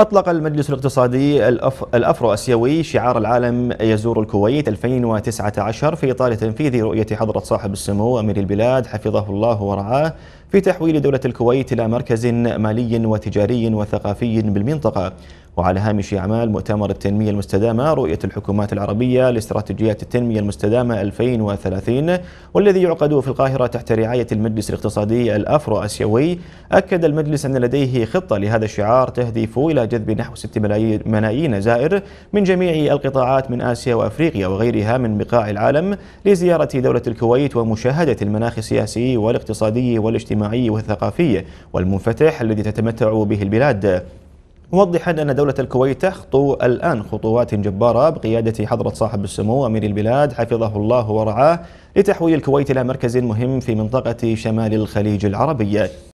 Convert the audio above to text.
أطلق المجلس الاقتصادي الأفرو أسيوي شعار العالم يزور الكويت 2019 في إطار تنفيذ رؤية حضرة صاحب السمو أمير البلاد حفظه الله ورعاه في تحويل دولة الكويت إلى مركز مالي وتجاري وثقافي بالمنطقة وعلى هامش أعمال مؤتمر التنمية المستدامة رؤية الحكومات العربية لاستراتيجيات التنمية المستدامة 2030 والذي يعقد في القاهرة تحت رعاية المجلس الاقتصادي الأفرو آسيوي أكد المجلس أن لديه خطة لهذا الشعار تهدف إلى جذب نحو 6 ملايين زائر من جميع القطاعات من آسيا وأفريقيا وغيرها من بقاع العالم لزيارة دولة الكويت ومشاهدة المناخ السياسي والاقتصادي والاجتماعي والثقافي والمنفتح الذي تتمتع به البلاد موضحا أن دولة الكويت تخطو الآن خطوات جبارة بقيادة حضرة صاحب السمو أمير البلاد حفظه الله ورعاه لتحويل الكويت إلى مركز مهم في منطقة شمال الخليج العربي